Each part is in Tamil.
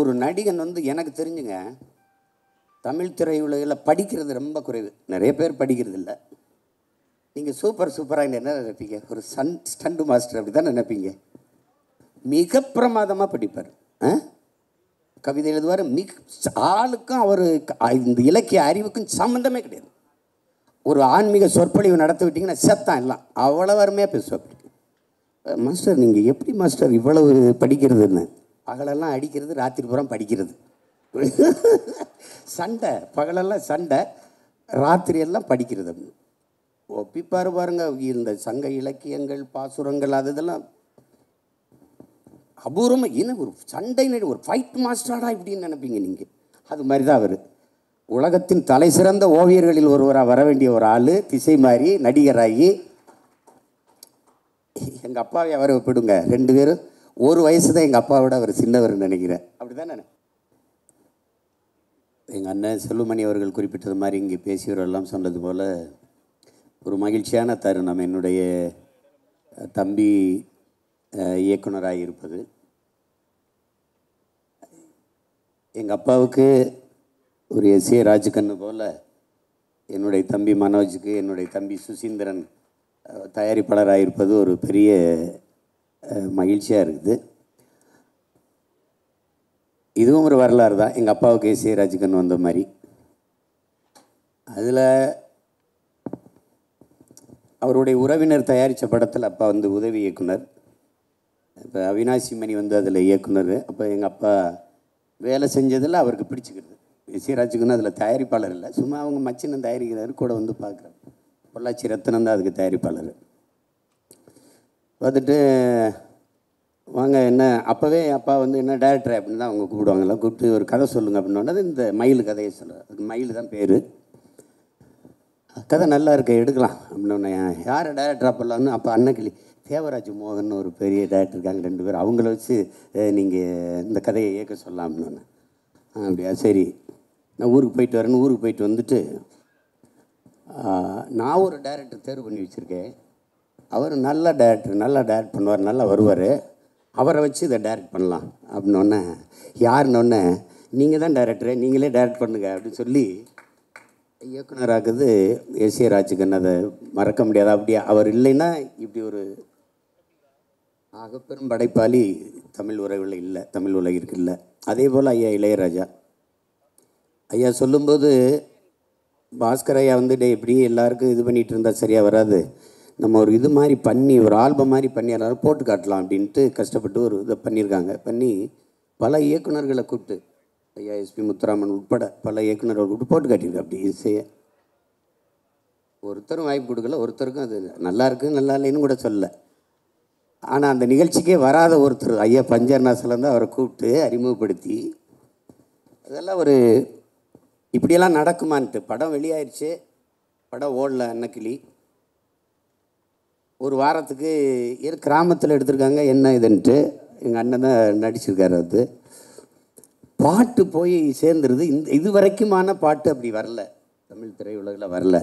ஒரு நடிகன் வந்து எனக்கு தெரிஞ்சுங்க தமிழ் திரையுலகில் படிக்கிறது ரொம்ப குறைவு நிறைய பேர் படிக்கிறது இல்லை நீங்கள் சூப்பர் சூப்பராக என்ன நினைப்பீங்க ஒரு சன் ஸ்டண்டு மாஸ்டர் அப்படி தான் நினைப்பீங்க மிக பிரமாதமாக படிப்பார் கவிதை எழுதுவார் மிக ஆளுக்கும் அவர் இந்த இலக்கிய அறிவுக்கும் சம்மந்தமே கிடையாது ஒரு ஆன்மீக சொற்பொழிவு நடத்த விட்டிங்கன்னா செத்தான் எல்லாம் அவ்வளோ அருமையாக பேசுவார் மாஸ்டர் நீங்கள் எப்படி மாஸ்டர் இவ்வளவு படிக்கிறதுன்னு பகலெல்லாம் அடிக்கிறது ராத்திரி புறம் படிக்கிறது சண்டை பகலெல்லாம் சண்டை ராத்திரியெல்லாம் படிக்கிறது ஒப்பிப்பார் பாருங்க இந்த சங்க இலக்கியங்கள் பாசுரங்கள் அது இதெல்லாம் அபூர்வமாக என்ன ஒரு சண்டை ஒரு ஃபைட் மாஸ்டராடா இப்படின்னு நினைப்பீங்க நீங்கள் அது மாதிரி தான் அவர் உலகத்தின் தலை சிறந்த ஓவியர்களில் ஒருவராக வர வேண்டிய ஒரு ஆள் திசை மாறி நடிகராகி எங்கள் அப்பாவை அவரை ஒப்பிடுங்க ரெண்டு பேரும் ஒரு வயசு தான் எங்கள் அப்பாவோட அவர் சின்னவர்னு நினைக்கிறேன் அப்படி தான் நான் எங்கள் அண்ணன் செல்லுமணி அவர்கள் குறிப்பிட்டது மாதிரி இங்கே பேசியவரெல்லாம் சொன்னது போல் ஒரு மகிழ்ச்சியான தருணம் என்னுடைய தம்பி இயக்குனராக இருப்பது எங்கள் அப்பாவுக்கு ஒரு எஸ் ஏ ராஜகண்ணு போல் என்னுடைய தம்பி மனோஜுக்கு என்னுடைய தம்பி சுசீந்திரன் தயாரிப்பாளராக இருப்பது ஒரு பெரிய மகிழ்ச்சியாக இருக்குது இதுவும் ஒரு வரலாறு தான் எங்கள் அப்பாவுக்கு ஏசி ராஜுகன் வந்த மாதிரி அதில் அவருடைய உறவினர் தயாரித்த படத்தில் அப்பா வந்து உதவி இயக்குனர் இப்போ அவினாசி மணி வந்து அதில் இயக்குனர் அப்போ எங்கள் அப்பா வேலை செஞ்சதில் அவருக்கு பிடிச்சிக்கிறது எஸ்சி ராஜுக்குன்னு அதில் தயாரிப்பாளர் இல்லை சும்மா அவங்க மச்சினம் தயாரிக்கிறாரு கூட வந்து பார்க்குறாரு பொள்ளாச்சி ரத்தனம் தான் அதுக்கு தயாரிப்பாளர் பார்த்துட்டு வாங்க என்ன அப்போவே அப்பா வந்து என்ன டேரக்டர் அப்படின்னு தான் அவங்க கூப்பிடுவாங்கலாம் கூப்பிட்டு ஒரு கதை சொல்லுங்கள் அப்படின்னோடனே இந்த மயில் கதையை சொல்கிறார் அதுக்கு மயில் தான் பேர் கதை நல்லா இருக்க எடுக்கலாம் ஒன்று யாரை டேரக்டராக அப்படிலாம்னு அப்போ அன்னக்கிளி தேவராஜ் மோகன் ஒரு பெரிய டேரக்டர் இருக்காங்க ரெண்டு பேரும் அவங்கள வச்சு நீங்கள் இந்த கதையை இயக்க சொல்லலாம் அப்படின்னோடனே அப்படியா சரி நான் ஊருக்கு போயிட்டு வரேன்னு ஊருக்கு போயிட்டு வந்துட்டு நான் ஒரு டேரக்டர் தேர்வு பண்ணி வச்சுருக்கேன் அவர் நல்ல டேரக்டர் நல்லா டேரக்ட் பண்ணுவார் நல்லா வருவார் அவரை வச்சு இதை டேரக்ட் பண்ணலாம் அப்படின்னொன்னே யாருன்னொன்னே நீங்கள் தான் டேரக்டரு நீங்களே டேரக்ட் பண்ணுங்க அப்படின்னு சொல்லி இயக்குனராக்குது எஸ் ஏ ராஜுக்கன் அதை மறக்க முடியாது அப்படியே அவர் இல்லைன்னா இப்படி ஒரு ஆகப்பெரும் படைப்பாளி தமிழ் உறவில் இல்லை தமிழ் உலகிற்கு இல்லை அதே போல் ஐயா இளையராஜா ஐயா சொல்லும்போது பாஸ்கர் ஐயா வந்து டே இப்படியே எல்லாருக்கும் இது பண்ணிகிட்டு இருந்தால் சரியாக வராது நம்ம ஒரு இது மாதிரி பண்ணி ஒரு ஆல்பம் மாதிரி பண்ணி எல்லோரும் போட்டு காட்டலாம் அப்படின்ட்டு கஷ்டப்பட்டு ஒரு இதை பண்ணியிருக்காங்க பண்ணி பல இயக்குநர்களை கூப்பிட்டு ஐயா எஸ்பி முத்துராமன் உட்பட பல இயக்குநர்கள் கூப்பிட்டு போட்டு காட்டியிருக்கா அப்படி இசையை ஒருத்தரும் வாய்ப்பு கொடுக்கல ஒருத்தருக்கும் அது நல்லா இருக்குது நல்லா இல்லைன்னு கூட சொல்லலை ஆனால் அந்த நிகழ்ச்சிக்கே வராத ஒருத்தர் ஐயா பஞ்சர்நாசிலேருந்து அவரை கூப்பிட்டு அறிமுகப்படுத்தி அதெல்லாம் ஒரு இப்படியெல்லாம் நடக்குமான்ட்டு படம் வெளியாயிருச்சு படம் ஓடல அன்னக்கிளி ஒரு வாரத்துக்கு கிராமத்தில் எடுத்திருக்காங்க என்ன இதுன்ட்டு எங்கள் அண்ணன் தான் நடிச்சிருக்காரு அது பாட்டு போய் சேர்ந்துருது இந்த இது வரைக்குமான பாட்டு அப்படி வரல தமிழ் திரையுலகில் வரல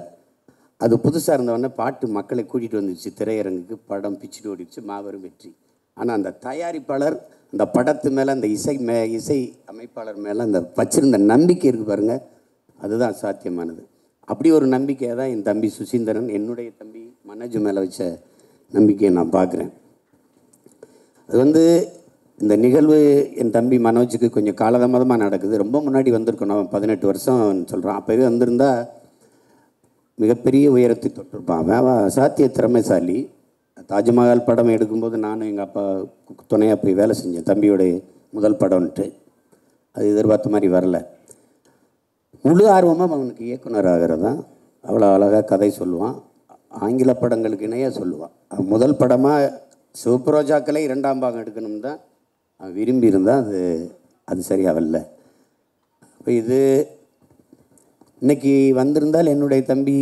அது புதுசாக இருந்தவொடனே பாட்டு மக்களை கூட்டிகிட்டு வந்துச்சு திரையரங்குக்கு படம் பிச்சுட்டு ஓடிடுச்சு மாபெரும் வெற்றி ஆனால் அந்த தயாரிப்பாளர் அந்த படத்து மேலே அந்த இசை மே இசை அமைப்பாளர் மேலே அந்த வச்சுருந்த நம்பிக்கை இருக்குது பாருங்கள் அதுதான் சாத்தியமானது அப்படி ஒரு நம்பிக்கையை தான் என் தம்பி சுசீந்திரன் என்னுடைய தம்பி மனோஜ் மேலே வச்ச நம்பிக்கையை நான் பார்க்குறேன் அது வந்து இந்த நிகழ்வு என் தம்பி மனோஜுக்கு கொஞ்சம் காலதாமதமாக நடக்குது ரொம்ப முன்னாடி வந்திருக்கணும் பதினெட்டு வருஷம் சொல்கிறான் அப்போவே வந்திருந்தா மிகப்பெரிய உயரத்தை தொட்டிருப்பான் அவன் சாத்திய திறமைசாலி தாஜ்மஹால் படம் எடுக்கும்போது நானும் எங்கள் அப்பா துணையாக போய் வேலை செஞ்சேன் தம்பியோடைய முதல் படம்ன்ட்டு அது எதிர்பார்த்த மாதிரி வரல முழு ஆர்வமாக அவனுக்கு இயக்குனர் ஆகிறதான் தான் அவ்வளோ அழகாக கதை சொல்லுவான் ஆங்கில படங்களுக்கு இணையாக சொல்லுவாள் முதல் படமாக சிவப்பு ரோஜாக்களை இரண்டாம் பாகம் எடுக்கணும் தான் அவன் விரும்பி இருந்தால் அது அது சரியாகல்ல அப்போ இது இன்றைக்கி வந்திருந்தால் என்னுடைய தம்பி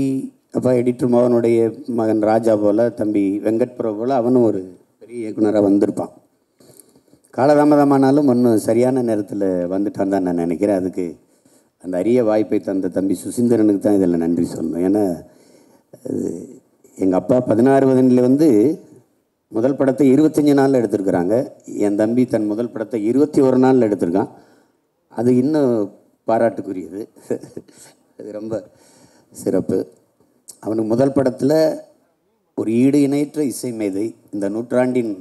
அப்பா எடிட்டர் மோகனுடைய மகன் ராஜா போல் தம்பி வெங்கட் புரோ போல் அவனும் ஒரு பெரிய இயக்குனராக வந்திருப்பான் காலதாமதமானாலும் ஒன்றும் சரியான நேரத்தில் வந்துட்டான் தான் நான் நினைக்கிறேன் அதுக்கு அந்த அரிய வாய்ப்பை தந்த தம்பி சுசீந்திரனுக்கு தான் இதில் நன்றி சொல்லணும் ஏன்னா அது எங்கள் அப்பா பதினாறு வதனில் வந்து முதல் படத்தை இருபத்தஞ்சி நாளில் எடுத்திருக்கிறாங்க என் தம்பி தன் முதல் படத்தை இருபத்தி ஒரு நாளில் எடுத்திருக்கான் அது இன்னும் பாராட்டுக்குரியது அது ரொம்ப சிறப்பு அவனுக்கு முதல் படத்தில் ஒரு ஈடு இணையற்ற இசை மேதை இந்த நூற்றாண்டின்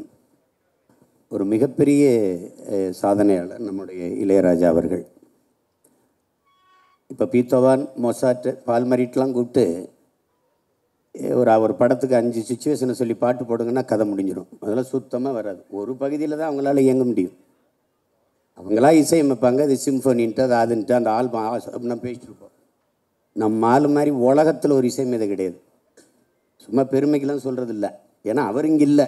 ஒரு மிகப்பெரிய சாதனையாளர் நம்முடைய இளையராஜா அவர்கள் இப்போ பீத்தோவான் மொசாட்டு பால்மரிட்லாம் கூப்பிட்டு ஒரு அவர் படத்துக்கு அஞ்சு சுச்சுவேஷனை சொல்லி பாட்டு போடுங்கன்னா கதை முடிஞ்சிடும் அதெல்லாம் சுத்தமாக வராது ஒரு பகுதியில் தான் அவங்களால இயங்க முடியும் அவங்களா இசையமைப்பாங்க இது சிம்ஃபோனின்ட்டு அது அதுன்ட்டு அந்த ஆல்பம் அப்படின்னு பேசிட்டு இருப்போம் நம்ம ஆள் மாதிரி உலகத்தில் ஒரு இசைமேதை கிடையாது சும்மா பெருமைக்கெல்லாம் சொல்கிறது இல்லை ஏன்னா அவர் இங்கே இல்லை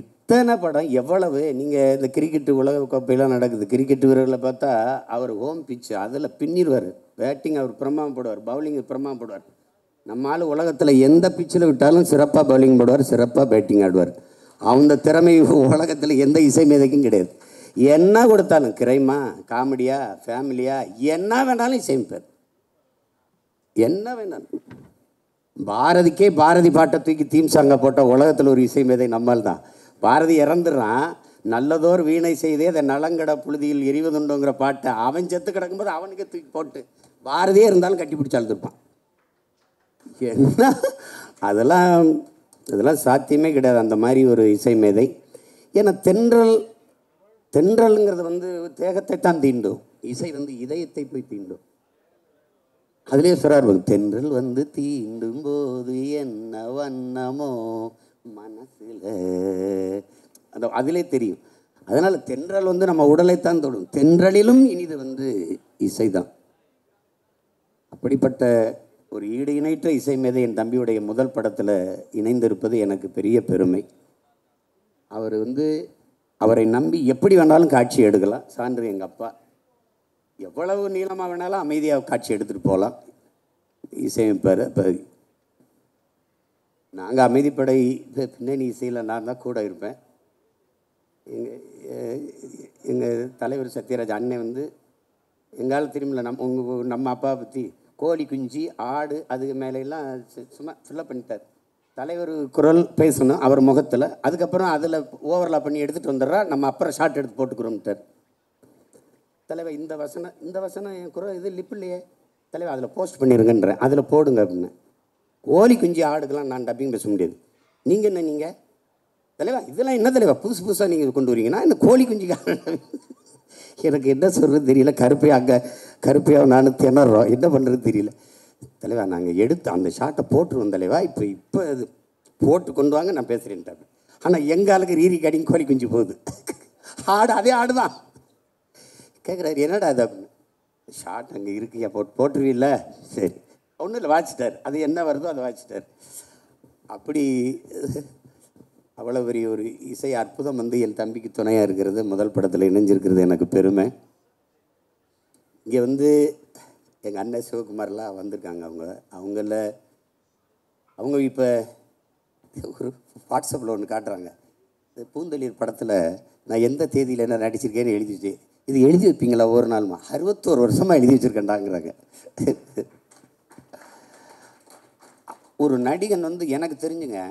எத்தனை படம் எவ்வளவு நீங்கள் இந்த கிரிக்கெட்டு உலக கோப்பையெல்லாம் நடக்குது கிரிக்கெட் வீரர்களை பார்த்தா அவர் ஹோம் பிச்சு அதில் பின்னிடுவார் பேட்டிங் அவர் பிரமாணப்படுவார் பவுலிங் பிரமாணப்படுவார் நம்மால் உலகத்தில் எந்த பிச்சில் விட்டாலும் சிறப்பாக பவுலிங் போடுவார் சிறப்பாக பேட்டிங் ஆடுவார் அவங்க திறமை உலகத்தில் எந்த இசை மீதைக்கும் கிடையாது என்ன கொடுத்தாலும் கிரைமா காமெடியா ஃபேமிலியா என்ன வேணாலும் இசைப்பார் என்ன வேணாலும் பாரதிக்கே பாரதி பாட்டை தூக்கி தீம் சாங்கை போட்ட உலகத்தில் ஒரு இசை மேதை நம்மால் தான் பாரதி இறந்துடுறான் நல்லதோர் வீணை செய்தே அதை நலங்கட புழுதியில் எரிவதுண்டுங்கிற பாட்டை அவன் செத்து கிடக்கும்போது அவனுக்கே தூக்கி போட்டு பாரதியே இருந்தாலும் கட்டி இருப்பான் என்ன அதெல்லாம் இதெல்லாம் சாத்தியமே கிடையாது அந்த மாதிரி ஒரு இசை மேதை ஏன்னா தென்றல் தென்றல்ங்கிறது வந்து தேகத்தை தான் தீண்டும் இசை வந்து இதயத்தை போய் தீண்டும் அதுலேயே சொல்கிறார் தென்றல் வந்து தீண்டும் போது என்ன வண்ணமோ மனசில் அந்த அதிலே தெரியும் அதனால் தென்றல் வந்து நம்ம உடலைத்தான் தொடும் தென்றலிலும் இனிது வந்து இசைதான் அப்படிப்பட்ட ஒரு ஈடு இணைற்ற இசை மேதை என் தம்பியுடைய முதல் படத்தில் இணைந்திருப்பது எனக்கு பெரிய பெருமை அவர் வந்து அவரை நம்பி எப்படி வேணாலும் காட்சி எடுக்கலாம் சான்று எங்கள் அப்பா எவ்வளவு நீளமாக வேணாலும் அமைதியாக காட்சி எடுத்துகிட்டு போகலாம் இசையமைப்பார் பகுதி நாங்கள் அமைதிப்படை பின்னணி இசையில் நான் தான் கூட இருப்பேன் எங்கள் எங்கள் தலைவர் சத்யராஜ் அண்ணன் வந்து எங்கால திரும்பல நம் உங்கள் நம்ம அப்பாவை பற்றி கோழி குஞ்சு ஆடு அதுக்கு மேலெல்லாம் சும்மா ஃபில்லப் பண்ணிட்டார் தலைவர் குரல் பேசணும் அவர் முகத்தில் அதுக்கப்புறம் அதில் ஓவர்லாப் பண்ணி எடுத்துகிட்டு வந்துடுறா நம்ம அப்புறம் ஷார்ட் எடுத்து போட்டுக்கிறோம்ட்டார் தலைவர் இந்த வசனம் இந்த வசனம் என் குரல் இது லிப் இல்லையே தலைவர் அதில் போஸ்ட் பண்ணிடுங்கன்றேன் அதில் போடுங்க அப்படின்னு கோழி குஞ்சு ஆடுக்கெல்லாம் நான் டப்பிங் பேச முடியாது நீங்கள் என்ன நீங்கள் தலைவா இதெல்லாம் என்ன தலைவா புதுசு புதுசாக நீங்கள் கொண்டு வரீங்கன்னா இந்த கோழி குஞ்சு எனக்கு என்ன சொல்கிறது தெரியல கருப்பை அங்கே கருப்பையாக நானும் திணறோம் என்ன பண்ணுறது தெரியல தலைவா நாங்கள் எடுத்து அந்த ஷாட்டை போட்டுருவோம் தலைவா இப்போ இப்போ அது போட்டு கொண்டு வாங்க நான் பேசுகிறேன்ட்டாங்க ஆனால் எங்கள் ஆளுக்கு ரீரி கடிங் கோழி குஞ்சு போகுது ஆடு அதே ஆடு தான் கேட்குறாரு என்னடா அது அப்படின்னு ஷார்ட் அங்கே இருக்கியா போட்டு போட்டுருவீல்ல சரி ஒன்றும் இல்லை வாட்சிட்டார் அது என்ன வருதோ அதை வாட்சிட்டார் அப்படி அவ்வளோ பெரிய ஒரு இசை அற்புதம் வந்து என் தம்பிக்கு துணையாக இருக்கிறது முதல் படத்தில் இணைஞ்சிருக்கிறது எனக்கு பெருமை இங்கே வந்து எங்கள் அண்ணன் சிவகுமார்லாம் வந்திருக்காங்க அவங்க அவங்கள அவங்க இப்போ ஒரு வாட்ஸ்அப்பில் ஒன்று காட்டுறாங்க இந்த பூந்தளிர் படத்தில் நான் எந்த தேதியில் என்ன நடிச்சிருக்கேன்னு எழுதிட்டு இது எழுதி வைப்பீங்களா ஒரு நாளுமா அறுபத்தோரு வருஷமாக எழுதி வச்சுருக்கேன்டாங்கிறாங்க ஒரு நடிகன் வந்து எனக்கு தெரிஞ்சுங்க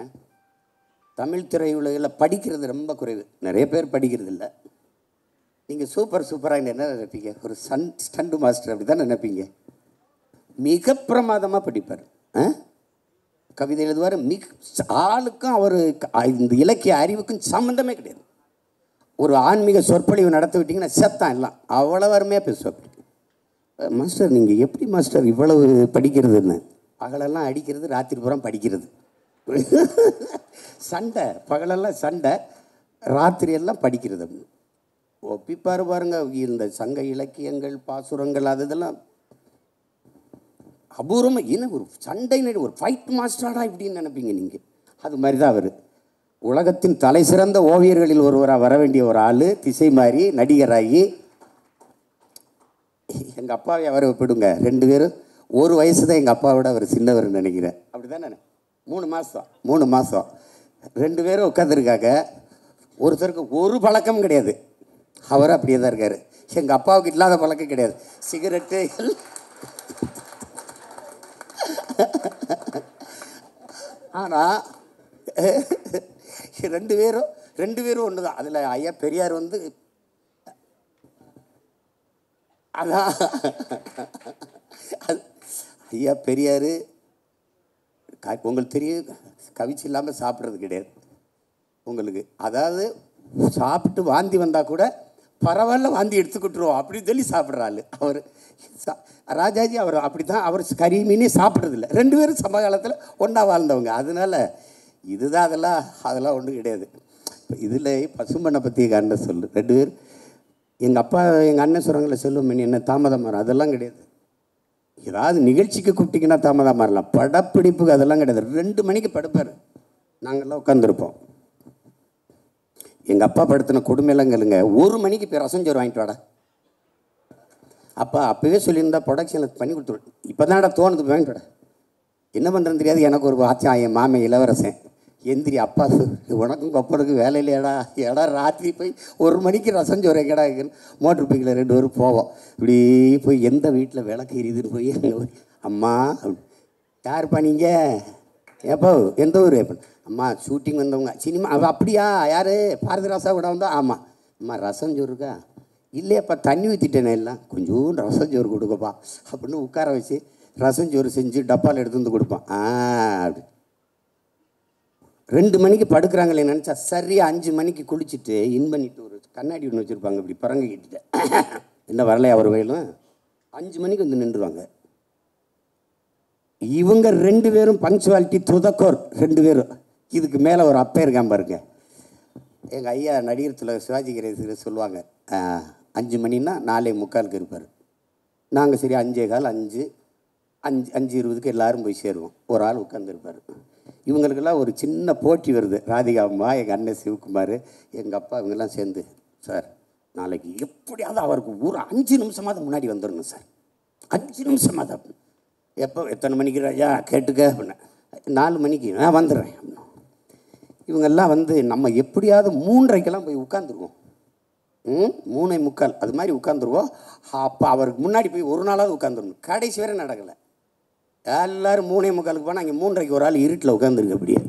தமிழ் திரையுலகில் படிக்கிறது ரொம்ப குறைவு நிறைய பேர் படிக்கிறது இல்லை நீங்கள் சூப்பர் சூப்பராக என்ன நினைப்பீங்க ஒரு சன் ஸ்டண்டு மாஸ்டர் அப்படி தான் நினைப்பீங்க மிக பிரமாதமாக படிப்பார் கவிதை எழுதுவார் மிக ஆளுக்கும் அவர் இந்த இலக்கிய அறிவுக்கும் சம்மந்தமே கிடையாது ஒரு ஆன்மீக சொற்பொழிவு நடத்த விட்டிங்கன்னா செத்தான் எல்லாம் அவ்வளோ பேசுவா பேசுவார் மாஸ்டர் நீங்கள் எப்படி மாஸ்டர் இவ்வளவு படிக்கிறதுன்னு பகலெல்லாம் அடிக்கிறது ராத்திரி புறம் படிக்கிறது சண்டை பகலெல்லாம் சண்டை ராத்திரியெல்லாம் படிக்கிறது அப்படின்னு ஒப்பிப்பார் பாருங்க இந்த சங்க இலக்கியங்கள் பாசுரங்கள் அது இதெல்லாம் அபூர்வமாக என்ன ஒரு சண்டை ஒரு ஃபைட் மாஸ்டராடா இப்படின்னு நினைப்பீங்க நீங்கள் அது மாதிரி தான் அவர் உலகத்தின் தலை சிறந்த ஓவியர்களில் ஒருவராக வர வேண்டிய ஒரு ஆள் திசை மாறி நடிகராகி எங்கள் அப்பாவை அவரை ஒப்பிடுங்க ரெண்டு பேரும் ஒரு வயசு தான் எங்கள் அப்பாவோட அவர் சின்னவர்னு நினைக்கிறேன் அப்படி தானே மூணு மாதம் மூணு மாதம் ரெண்டு பேரும் உட்காந்துருக்காங்க ஒருத்தருக்கு ஒரு பழக்கம் கிடையாது அவர் அப்படியே தான் இருக்கார் எங்கள் அப்பாவுக்கு இல்லாத பழக்கம் கிடையாது சிகரெட்டு ஆனால் ரெண்டு பேரும் ரெண்டு பேரும் ஒன்று தான் அதில் ஐயா பெரியார் வந்து அதான் ஐயா பெரியார் உங்களுக்கு தெரியும் கவிச்சு இல்லாமல் சாப்பிட்றது கிடையாது உங்களுக்கு அதாவது சாப்பிட்டு வாந்தி வந்தால் கூட பரவாயில்ல வாந்தி எடுத்துக்கிட்டுருவோம் அப்படின்னு சொல்லி சாப்பிட்றாரு அவர் ராஜாஜி அவர் அப்படி தான் அவர் கறி மீனே சாப்பிட்றதில்ல ரெண்டு பேரும் காலத்தில் ஒன்றா வாழ்ந்தவங்க அதனால் இதுதான் அதெல்லாம் அதெல்லாம் ஒன்றும் கிடையாது இதில் பசும்பண்ணை பற்றி எங்கள் அண்ணன் சொல்லு ரெண்டு பேர் எங்கள் அப்பா எங்கள் அண்ணன் சொல்கிறாங்கள மீன் என்ன தாமதம் மாறும் அதெல்லாம் கிடையாது ஏதாவது நிகழ்ச்சிக்கு கூப்பிட்டிங்கன்னா தாமதம் மாறலாம் படப்பிடிப்புக்கு அதெல்லாம் கிடையாது ரெண்டு மணிக்கு படுப்பார் நாங்கள்லாம் உட்காந்துருப்போம் எங்கள் அப்பா படுத்தின கொடுமையிலங்கலுங்க ஒரு மணிக்கு பேர் ரசஞ்சோறு வாங்கிட்டு வாடா அப்பா அப்போவே சொல்லியிருந்தா ப்ரொடக்ஷனில் பண்ணி கொடுத்துரு இப்போ தான்டா தோணுது வாங்கிட்டு வாடா என்ன பண்ணுறேன்னு தெரியாது எனக்கு ஒரு ஆச்சா என் மாமன் இளவரசன் எந்திரி அப்பா உனக்கும் கொப்பனுக்கும் வேலை இல்லையடா ஏடா ராத்திரி போய் ஒரு மணிக்கு ரசம் சோறு எங்கடா மோட்ரு பைக்கில் ரெண்டு பேரும் போவோம் இப்படி போய் எந்த வீட்டில் விளக்கு எரியுதுன்னு போய் அங்கே போய் அம்மா யார் நீங்கள் ஏப்போ எந்த ஊர் ஏப்பன் அம்மா ஷூட்டிங் வந்தவங்க சினிமா அவள் அப்படியா யார் பாரதி ராசா கூட வந்தா ஆமாம் அம்மா ரசம் சொருக்கா இல்லையாப்பா தண்ணி ஊற்றிட்டேனே எல்லாம் கொஞ்சோண்டு ரசம் சோறு கொடுக்கப்பா அப்படின்னு உட்கார வச்சு ரசம் சோறு செஞ்சு டப்பாவில் எடுத்து வந்து கொடுப்பான் ஆ அப்படி ரெண்டு மணிக்கு படுக்கிறாங்களே நினச்சா சரியாக அஞ்சு மணிக்கு குளிச்சுட்டு இன் பண்ணிட்டு ஒரு கண்ணாடி ஒன்று வச்சுருப்பாங்க இப்படி பறங்க கிட்ட என்ன வரலையா ஒரு வயலும் அஞ்சு மணிக்கு வந்து நின்றுவாங்க இவங்க ரெண்டு பேரும் பங்க்சுவாலிட்டி துதக்கோர் ரெண்டு பேரும் இதுக்கு மேலே ஒரு அப்பே இருக்கான் பாருங்க எங்கள் ஐயா நடிகர் திலக சிவாஜி கிரேசர் சொல்லுவாங்க அஞ்சு மணின்னா நாலே முக்காலுக்கு இருப்பார் நாங்கள் சரி அஞ்சே கால் அஞ்சு அஞ்சு அஞ்சு இருபதுக்கு எல்லோரும் போய் சேருவோம் ஒரு ஆள் உட்காந்துருப்பார் இவங்களுக்கெல்லாம் ஒரு சின்ன போட்டி வருது ராதிகா அம்மா எங்கள் அண்ணன் சிவகுமார் எங்கள் அப்பா இவங்கெல்லாம் சேர்ந்து சார் நாளைக்கு எப்படியாவது அவருக்கு ஒரு அஞ்சு நிமிஷமாவது முன்னாடி வந்துடணும் சார் அஞ்சு நிமிஷமாவது எப்போ எத்தனை மணிக்கு ராஜா கேட்டுக்க அப்படின்னேன் நாலு மணிக்கு நான் வந்துடுறேன் இவங்கெல்லாம் வந்து நம்ம எப்படியாவது மூன்றைக்கெல்லாம் போய் உட்காந்துருவோம் ம் மூணை முக்கால் அது மாதிரி உட்காந்துருவோம் அப்போ அவருக்கு முன்னாடி போய் ஒரு நாளாவது உட்காந்துருணும் கடைசி வரை நடக்கலை எல்லோரும் மூணை முக்காலுக்கு போனால் அங்கே மூன்றைக்கு ஒரு ஆள் இருட்டில் உட்காந்துருக்கு அப்படியே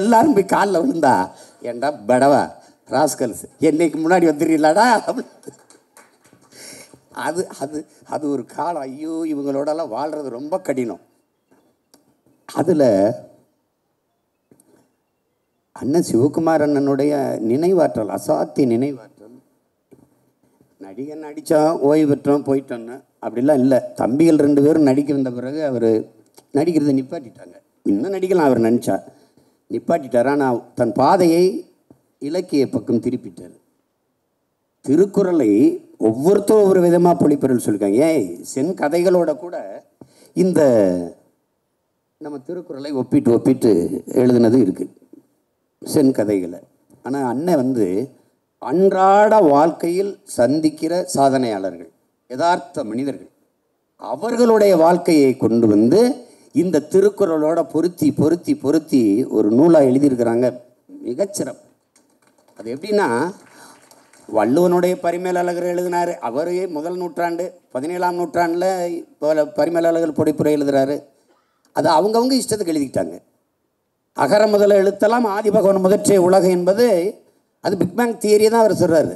எல்லாரும் போய் காலில் விழுந்தா ஏண்டா படவா ராஸ்கல்ஸ் என்னைக்கு முன்னாடி வந்துடுறீங்களாடா அப்படின்னு அது அது அது ஒரு காலம் ஐயோ இவங்களோடலாம் வாழ்கிறது ரொம்ப கடினம் அதில் அண்ணன் சிவகுமார் அண்ணனுடைய நினைவாற்றல் அசாத்திய நினைவாற்றல் நடிகன் நடித்தான் ஓய்வு பெற்றோம் போயிட்டோன்னு அப்படிலாம் இல்லை தம்பிகள் ரெண்டு பேரும் நடிக்க வந்த பிறகு அவர் நடிக்கிறத நிப்பாட்டிட்டாங்க இன்னும் நடிக்கலாம் அவர் நினச்சா நிப்பாட்டிட்டார் ஆனால் தன் பாதையை இலக்கிய பக்கம் திருப்பிட்டார் திருக்குறளை ஒவ்வொருத்தரும் ஒவ்வொரு விதமாக பொழிப்பெருள் சொல்லியிருக்காங்க ஏன் சென் கதைகளோட கூட இந்த நம்ம திருக்குறளை ஒப்பிட்டு ஒப்பிட்டு எழுதுனது இருக்குது சென் கதைகளை ஆனால் அண்ணன் வந்து அன்றாட வாழ்க்கையில் சந்திக்கிற சாதனையாளர்கள் யதார்த்த மனிதர்கள் அவர்களுடைய வாழ்க்கையை கொண்டு வந்து இந்த திருக்குறளோட பொருத்தி பொருத்தி பொருத்தி ஒரு நூலாக எழுதியிருக்கிறாங்க மிகச்சிறப்பு அது எப்படின்னா வள்ளுவனுடைய பரிமேல் அழகர் எழுதினார் அவரே முதல் நூற்றாண்டு பதினேழாம் நூற்றாண்டில் இப்போ பரிமேல் அழகர் பொடிப்புரை எழுதுகிறாரு அது அவங்கவுங்க இஷ்டத்துக்கு எழுதிக்கிட்டாங்க அகர முதல் எழுத்தெல்லாம் ஆதிபகவன் முதற்றே உலகம் என்பது அது பிக்பேங் தியரியை தான் அவர் சொல்கிறார்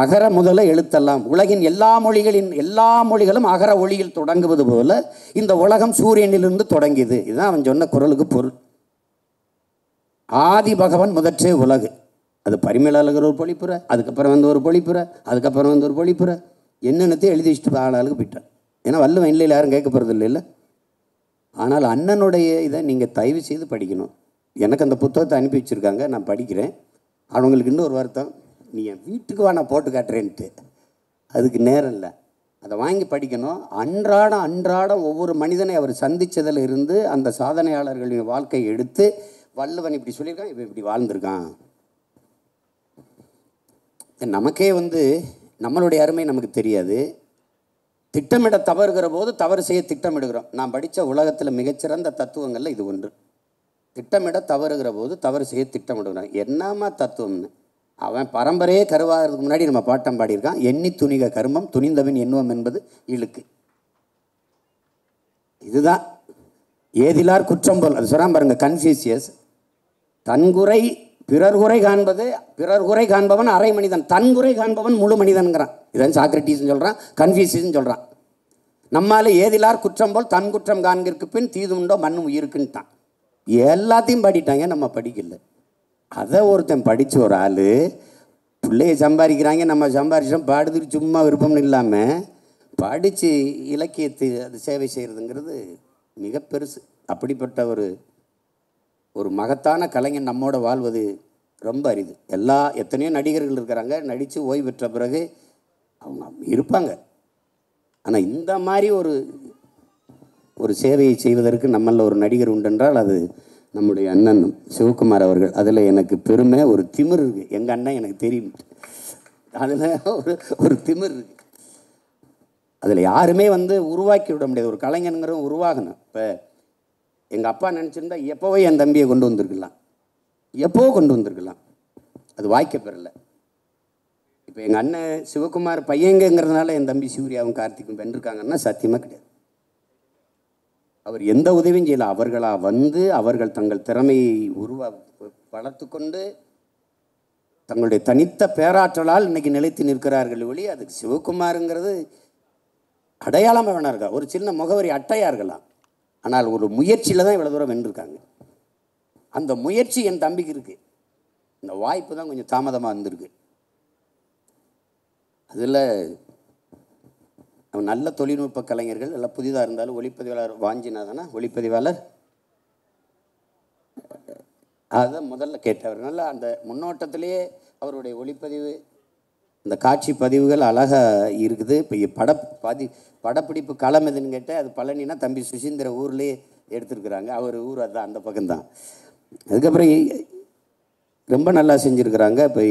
அகர முதல எழுத்தெல்லாம் உலகின் எல்லா மொழிகளின் எல்லா மொழிகளும் அகர ஒளியில் தொடங்குவது போல இந்த உலகம் சூரியனிலிருந்து தொடங்கியது இதுதான் அவன் சொன்ன குரலுக்கு பொருள் ஆதி பகவன் முதற்றே உலகு அது பரிமேலாளர் ஒரு பொழிப்புரை அதுக்கப்புறம் வந்து ஒரு பொழிப்புரை அதுக்கப்புறம் வந்து ஒரு பொழிப்புரை என்னென்னத்தையும் எழுதி வச்சுட்டு ஆளாளுக்கு போயிட்டேன் ஏன்னா வல்லுவன் இல்லை யாரும் கேட்க போகிறது இல்லை ஆனால் அண்ணனுடைய இதை நீங்கள் தயவு செய்து படிக்கணும் எனக்கு அந்த புத்தகத்தை அனுப்பி வச்சுருக்காங்க நான் படிக்கிறேன் அவங்களுக்கு இன்னொரு வருத்தம் நீ என் வீட்டுக்கு வா நான் போட்டு காட்டுறேன்ட்டு அதுக்கு நேரம் இல்லை அதை வாங்கி படிக்கணும் அன்றாடம் அன்றாடம் ஒவ்வொரு மனிதனை அவர் சந்தித்ததில் இருந்து அந்த சாதனையாளர்களின் வாழ்க்கையை எடுத்து வல்லவன் இப்படி சொல்லியிருக்கான் இப்போ இப்படி வாழ்ந்திருக்கான் நமக்கே வந்து நம்மளுடைய அருமை நமக்கு தெரியாது திட்டமிட தவறுகிற போது தவறு செய்ய திட்டமிடுகிறோம் நான் படித்த உலகத்தில் மிகச்சிறந்த தத்துவங்களில் இது ஒன்று திட்டமிட தவறுகிற போது தவறு செய்ய திட்டமிடுகிறோம் என்னம்மா தத்துவம்னு அவன் பரம்பரையே கருவாகிறதுக்கு முன்னாடி நம்ம பாட்டம் பாடியிருக்கான் எண்ணி துணிக கருமம் துணிந்தவன் எண்ணுவம் என்பது இழுக்கு இதுதான் ஏதிலார் குற்றம் போல் அது சொல்கிறான் பாருங்கள் கன்ஃபியூசியஸ் தன்குறை பிறர் குறை காண்பது பிறர் குறை காண்பவன் அரை மனிதன் தன் குறை காண்பவன் முழு மனிதன்கிறான் இதான் சாக்ரட்டிஸ் சொல்கிறான் கன்ஃபியூசியஸ்னு சொல்கிறான் நம்மால் ஏதிலார் குற்றம் போல் தன் குற்றம் காண்கிற்கு பின் உண்டோ மண் உயிருக்குன்ட்டான் எல்லாத்தையும் படிட்டாங்க நம்ம படிக்கல அதை ஒருத்தன் படித்த ஒரு ஆள் பிள்ளைய சம்பாதிக்கிறாங்க நம்ம சம்பாதிச்சோம் பாடுது சும்மா விருப்பம்னு இல்லாமல் படித்து இலக்கியத்தை அது சேவை செய்கிறதுங்கிறது மிக பெருசு அப்படிப்பட்ட ஒரு ஒரு மகத்தான கலைஞன் நம்மோட வாழ்வது ரொம்ப அரிது எல்லா எத்தனையோ நடிகர்கள் இருக்கிறாங்க நடித்து ஓய்வு பெற்ற பிறகு அவங்க இருப்பாங்க ஆனால் இந்த மாதிரி ஒரு ஒரு சேவையை செய்வதற்கு நம்மளில் ஒரு நடிகர் உண்டென்றால் அது நம்முடைய அண்ணன் சிவகுமார் அவர்கள் அதில் எனக்கு பெருமை ஒரு திமிர் இருக்குது எங்கள் அண்ணன் எனக்கு தெரியும் அதில் ஒரு ஒரு திமிர் இருக்குது அதில் யாருமே வந்து உருவாக்கி விட முடியாது ஒரு கலைஞனுங்கிற உருவாகணும் இப்போ எங்கள் அப்பா நினச்சிருந்தா எப்போவே என் தம்பியை கொண்டு வந்திருக்கலாம் எப்போவோ கொண்டு வந்திருக்கலாம் அது வாய்க்க பெறலை இப்போ எங்கள் அண்ணன் சிவகுமார் பையங்கிறதுனால என் தம்பி சூர்யாவும் கார்த்திக்கும் வென்றிருக்காங்கன்னா சத்தியமாக கிடையாது அவர் எந்த உதவியும் செய்யலை அவர்களாக வந்து அவர்கள் தங்கள் திறமையை உருவா வளர்த்துக்கொண்டு தங்களுடைய தனித்த பேராற்றலால் இன்றைக்கி நிலைத்து நிற்கிறார்கள் ஒளி அதுக்கு சிவகுமாருங்கிறது அடையாளமாக வேணா இருக்கா ஒரு சின்ன முகவரி அட்டையாக இருக்கலாம் ஆனால் ஒரு முயற்சியில் தான் இவ்வளோ தூரம் வென்றிருக்காங்க அந்த முயற்சி என் தம்பிக்கு இருக்குது இந்த வாய்ப்பு தான் கொஞ்சம் தாமதமாக இருந்திருக்கு அதில் நல்ல தொழில்நுட்ப கலைஞர்கள் எல்லாம் புதிதாக இருந்தாலும் ஒளிப்பதிவாளர் வாஞ்சினாதானா ஒளிப்பதிவாளர் அதுதான் முதல்ல கேட்டவர் நல்லா அந்த முன்னோட்டத்திலேயே அவருடைய ஒளிப்பதிவு அந்த காட்சி பதிவுகள் அழகாக இருக்குது இப்போ பட பதி படப்பிடிப்பு களம் எதுன்னு கேட்டால் அது பழனினா தம்பி சுசீந்திர ஊர்லேயே எடுத்துருக்குறாங்க அவர் ஊர் அதுதான் அந்த பக்கம்தான் அதுக்கப்புறம் ரொம்ப நல்லா செஞ்சுருக்குறாங்க இப்போ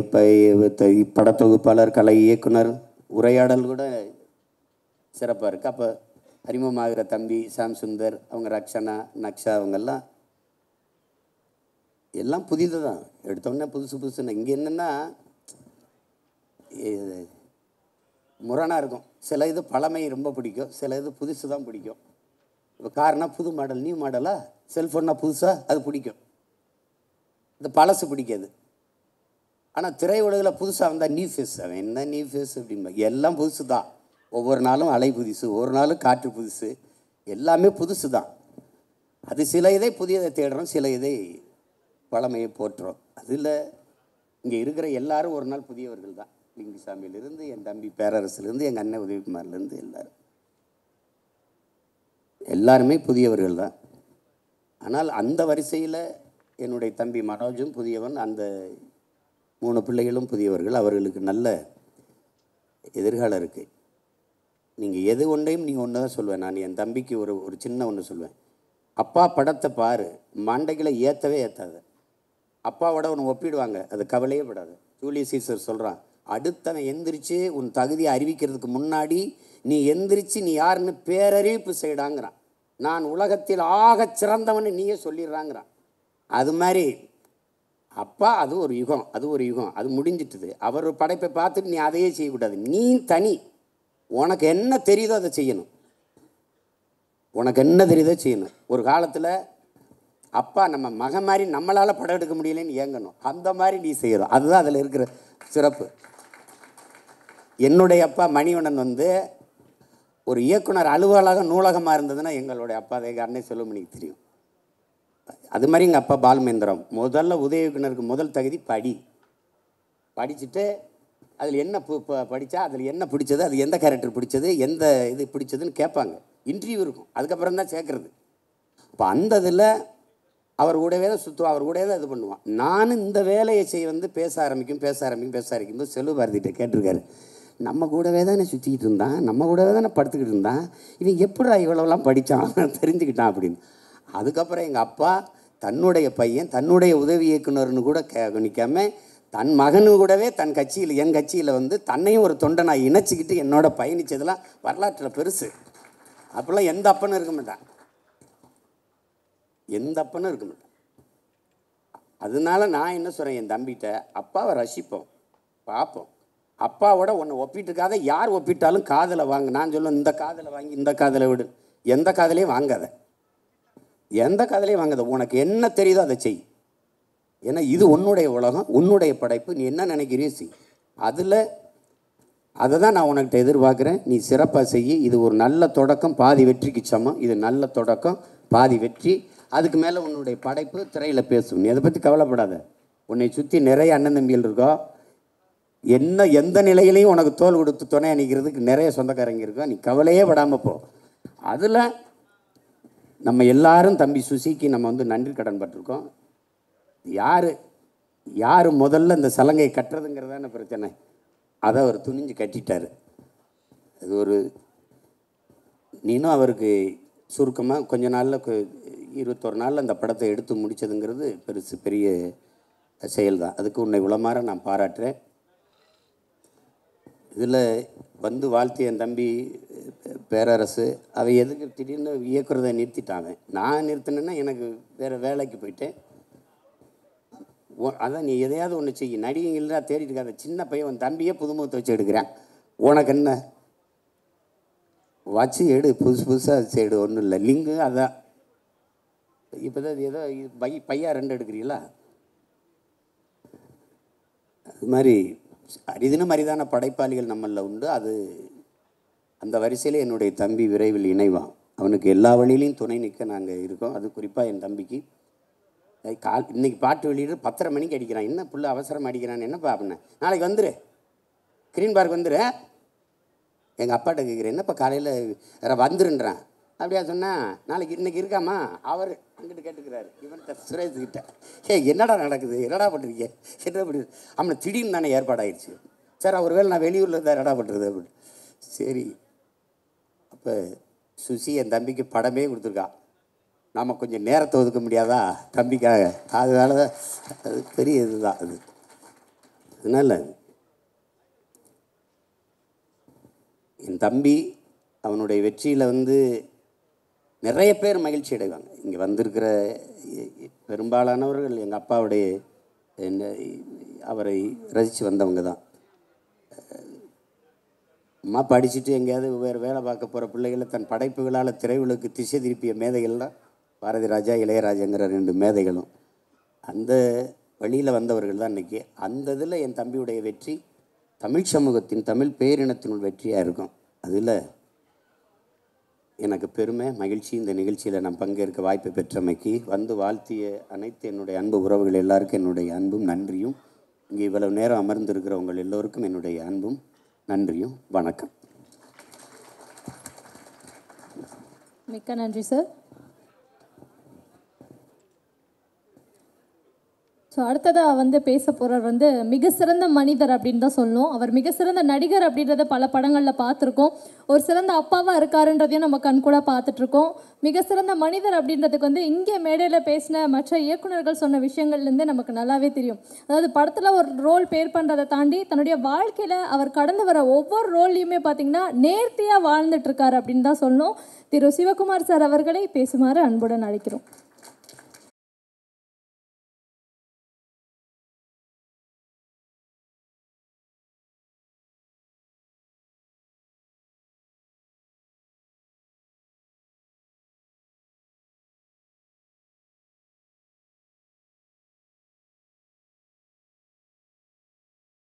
இப்போ படத்தொகுப்பாளர் கலை இயக்குனர் உரையாடல் கூட சிறப்பாக இருக்குது அப்போ அறிமுகமாகிற தம்பி சாம் சுந்தர் அவங்க ரக்ஷனா நக்ஷா அவங்கெல்லாம் எல்லாம் புதிது தான் எடுத்தோன்னே புதுசு புதுசுன்னு இங்கே என்னென்னா முரணாக இருக்கும் சில இது பழமை ரொம்ப பிடிக்கும் சில இது புதுசு தான் பிடிக்கும் இப்போ கார்னால் புது மாடல் நியூ மாடலாக செல்ஃபோன்னா புதுசாக அது பிடிக்கும் இந்த பழசு பிடிக்காது ஆனால் திரையுலகில் புதுசாக வந்தால் நியூ ஃபேஸ் அவன் என்ன நியூ ஃபேஸ் அப்படின்பா எல்லாம் புதுசு தான் ஒவ்வொரு நாளும் அலை புதுசு ஒரு நாளும் காற்று புதுசு எல்லாமே புதுசு தான் அது சில இதை புதியதை தேடுறோம் சில இதை பழமையை போற்றுறோம் அதில் இங்கே இருக்கிற எல்லாரும் ஒரு நாள் புதியவர்கள் தான் லிங்குசாமியிலேருந்து என் தம்பி பேரரசுலேருந்து எங்கள் அண்ணன் உதவிக்குமார்லேருந்து எல்லோரும் எல்லாருமே புதியவர்கள் தான் ஆனால் அந்த வரிசையில் என்னுடைய தம்பி மனோஜும் புதியவன் அந்த மூணு பிள்ளைகளும் புதியவர்கள் அவர்களுக்கு நல்ல எதிர்காலம் இருக்குது நீங்கள் எது ஒன்றையும் நீங்கள் ஒன்று தான் சொல்லுவேன் நான் என் தம்பிக்கு ஒரு ஒரு சின்ன ஒன்று சொல்லுவேன் அப்பா படத்தை பார் மாண்டைகளை ஏற்றவே ஏற்றாது அப்பாவோட ஒன்று ஒப்பிடுவாங்க அது கவலையே படாது ஜூலிய சீசர் சொல்கிறான் அடுத்தவன் எந்திரிச்சு உன் தகுதியை அறிவிக்கிறதுக்கு முன்னாடி நீ எந்திரிச்சு நீ யாருன்னு பேரறிவிப்பு செய்யடாங்கிறான் நான் உலகத்தில் ஆக சிறந்தவன் நீயே சொல்லிடுறாங்கிறான் அது மாதிரி அப்பா அது ஒரு யுகம் அது ஒரு யுகம் அது முடிஞ்சிட்டுது அவர் படைப்பை பார்த்துட்டு நீ அதையே செய்யக்கூடாது நீ தனி உனக்கு என்ன தெரியுதோ அதை செய்யணும் உனக்கு என்ன தெரியுதோ செய்யணும் ஒரு காலத்தில் அப்பா நம்ம மகன் மாதிரி நம்மளால் படம் எடுக்க முடியலன்னு ஏங்கணும் அந்த மாதிரி நீ செய்கிறோம் அதுதான் அதில் இருக்கிற சிறப்பு என்னுடைய அப்பா மணிவண்ணன் வந்து ஒரு இயக்குனர் அலுவலகம் நூலகமாக இருந்ததுன்னா எங்களுடைய அப்பா காரணம் அன்னை தெரியும் அது மாதிரி எங்கள் அப்பா பாலுமேந்திரம் முதல்ல உதவி இயக்குனருக்கு முதல் தகுதி படி படிச்சுட்டு அதில் என்ன படித்தா அதில் என்ன பிடிச்சது அது எந்த கேரக்டர் பிடிச்சது எந்த இது பிடிச்சதுன்னு கேட்பாங்க இன்டர்வியூ இருக்கும் அதுக்கப்புறம் தான் சேர்க்குறது இப்போ அந்த இதில் அவர் கூடவே தான் சுற்றுவோம் அவர் கூடவே தான் இது பண்ணுவான் நானும் இந்த வேலையை செய்ய வந்து பேச ஆரம்பிக்கும் பேச ஆரம்பிக்கும் பேச ஆரம்பிக்கும் போது செல்வ பாரதிகிட்ட கேட்டிருக்காரு நம்ம கூடவே தானே சுற்றிக்கிட்டு இருந்தான் நம்ம கூடவே தானே படுத்துக்கிட்டு இருந்தான் இவன் எப்படா இவ்வளோலாம் படித்தான் தெரிஞ்சுக்கிட்டான் அப்படின்னு அதுக்கப்புறம் எங்கள் அப்பா தன்னுடைய பையன் தன்னுடைய உதவி இயக்குனர்னு கூட கே நிற்காம தன் மகனு கூடவே தன் கட்சியில் என் கட்சியில் வந்து தன்னையும் ஒரு தொண்டை நான் இணைச்சிக்கிட்டு என்னோட பயணித்ததெல்லாம் வரலாற்றில் பெருசு அப்படிலாம் எந்த அப்பனும் இருக்க மாட்டான் எந்த அப்பனும் இருக்க மாட்டான் அதனால நான் என்ன சொல்கிறேன் என் தம்பிகிட்ட அப்பாவை ரசிப்போம் பார்ப்போம் அப்பாவோட ஒன்று ஒப்பிட்டுக்காத யார் ஒப்பிட்டாலும் காதில் வாங்க நான் சொல்லுவேன் இந்த காதில் வாங்கி இந்த காதில் விடு எந்த காதலையும் வாங்காத எந்த காதலையும் வாங்காத உனக்கு என்ன தெரியுதோ அதை செய் ஏன்னா இது உன்னுடைய உலகம் உன்னுடைய படைப்பு நீ என்ன நினைக்கிறீ செய் அதில் அதை தான் நான் உனக்கிட்ட எதிர்பார்க்குறேன் நீ சிறப்பாக செய்ய இது ஒரு நல்ல தொடக்கம் பாதி வெற்றிக்கு சமம் இது நல்ல தொடக்கம் பாதி வெற்றி அதுக்கு மேலே உன்னுடைய படைப்பு திரையில் பேசும் நீ அதை பற்றி கவலைப்படாத உன்னை சுற்றி நிறைய அண்ணன் தம்பிகள் இருக்கோ என்ன எந்த நிலையிலையும் உனக்கு தோல் கொடுத்து துணையாக நிற்கிறதுக்கு நிறைய சொந்தக்காரங்க இருக்கும் நீ கவலையே படாமல் போ அதில் நம்ம எல்லாரும் தம்பி சுசிக்கு நம்ம வந்து நன்றி கடன் பட்டிருக்கோம் யார் யார் முதல்ல இந்த சலங்கை கட்டுறதுங்கிறதான பிரச்சனை அதை அவர் துணிஞ்சு கட்டிட்டார் அது ஒரு நீனும் அவருக்கு சுருக்கமாக கொஞ்ச நாளில் இருபத்தொரு நாளில் அந்த படத்தை எடுத்து முடித்ததுங்கிறது பெருசு பெரிய செயல் தான் அதுக்கு உன்னை உளமாற நான் பாராட்டுறேன் இதில் வந்து வாழ்த்து என் தம்பி பேரரசு அவை எதுக்கு திடீர்னு இயக்குறதை நிறுத்திட்டாங்க நான் நிறுத்தினேன்னா எனக்கு வேறு வேலைக்கு போயிட்டேன் அதான் நீ எதையாவது ஒன்று செய்ய நடிகைங்களா தேடிட்டு இருக்காத சின்ன பையன் உன் தம்பியே புதுமுகத்தை வச்சு எடுக்கிறேன் உனக்கு என்ன வச்சு எடு புதுசு புதுசாக செய்டு ஒன்றும் இல்லை லிங்கு அதான் இப்போ தான் ஏதோ பை பையா ரெண்டு எடுக்கிறீங்களா அது மாதிரி அரிதினம் அரிதான படைப்பாளிகள் நம்மளில் உண்டு அது அந்த வரிசையில் என்னுடைய தம்பி விரைவில் இணைவான் அவனுக்கு எல்லா வழியிலையும் துணை நிற்க நாங்கள் இருக்கோம் அது குறிப்பாக என் தம்பிக்கு கால் இன்றைக்கி பாட்டு வெளியிட்டு பத்தரை மணிக்கு அடிக்கிறான் என்ன புள்ள அவசரம் அடிக்கிறான்னு என்ன பார்ப்பேன் நாளைக்கு வந்துரு க்ரீன் பார்க் வந்துரு எங்கள் அப்பாட்ட கேட்குறேன் என்னப்பா காலையில் வந்துருன்றான் அப்படியா சொன்னால் நாளைக்கு இன்றைக்கி இருக்காமா அவர் அங்கிட்டு கேட்டுக்கிறாரு இவன் சுரேஷ் கிட்ட ஏ என்னடா நடக்குது என்னடா பண்ணுறீங்க என்ன பண்ணுறது அவனை திடீர்னு தானே ஏற்பாடாயிடுச்சு சார் அவர் வேலை நான் வெளியூரில் இருந்தால் என்னடா பண்ணுறது அப்படின்னு சரி அப்போ சுசி என் தம்பிக்கு படமே கொடுத்துருக்கா நாம் கொஞ்சம் நேரத்தை ஒதுக்க முடியாதா தம்பிக்காக அதனால தான் அது பெரிய இதுதான் அது அதனால் என் தம்பி அவனுடைய வெற்றியில் வந்து நிறைய பேர் மகிழ்ச்சி அடைவாங்க இங்கே வந்திருக்கிற பெரும்பாலானவர்கள் எங்கள் அப்பாவுடைய என்ன அவரை ரசித்து வந்தவங்க தான் அம்மா படிச்சுட்டு எங்கேயாவது வேறு வேலை பார்க்க போகிற பிள்ளைகளை தன் படைப்புகளால் திரைவுகளுக்கு திசை திருப்பிய மேதைகள்லாம் பாரதி ராஜா இளையராஜங்கிற ரெண்டு மேதைகளும் அந்த வழியில் வந்தவர்கள் தான் இன்றைக்கி அந்த இதில் என் தம்பியுடைய வெற்றி தமிழ் சமூகத்தின் தமிழ் பேரினத்தினுள் வெற்றியாக இருக்கும் அதில் எனக்கு பெருமை மகிழ்ச்சி இந்த நிகழ்ச்சியில் நான் பங்கேற்க வாய்ப்பு பெற்றமைக்கு வந்து வாழ்த்திய அனைத்து என்னுடைய அன்பு உறவுகள் எல்லாருக்கும் என்னுடைய அன்பும் நன்றியும் இங்கே இவ்வளவு நேரம் அமர்ந்திருக்கிற உங்கள் எல்லோருக்கும் என்னுடைய அன்பும் நன்றியும் வணக்கம் மிக்க நன்றி சார் ஸோ அடுத்ததாக வந்து பேச போகிறவர் வந்து மிக சிறந்த மனிதர் அப்படின்னு தான் சொல்லணும் அவர் மிக சிறந்த நடிகர் அப்படின்றத பல படங்களில் பார்த்துருக்கோம் ஒரு சிறந்த அப்பாவாக இருக்காருன்றதையும் நம்ம கூட பார்த்துட்ருக்கோம் மிக சிறந்த மனிதர் அப்படின்றதுக்கு வந்து இங்கே மேடையில் பேசின மற்ற இயக்குநர்கள் சொன்ன விஷயங்கள்லேருந்து நமக்கு நல்லாவே தெரியும் அதாவது படத்தில் ஒரு ரோல் பேர் பண்ணுறதை தாண்டி தன்னுடைய வாழ்க்கையில் அவர் கடந்து வர ஒவ்வொரு ரோல்லையுமே பார்த்திங்கன்னா நேர்த்தியாக வாழ்ந்துட்டுருக்கார் அப்படின்னு தான் சொல்லணும் திரு சிவகுமார் சார் அவர்களை பேசுமாறு அன்புடன் அழைக்கிறோம்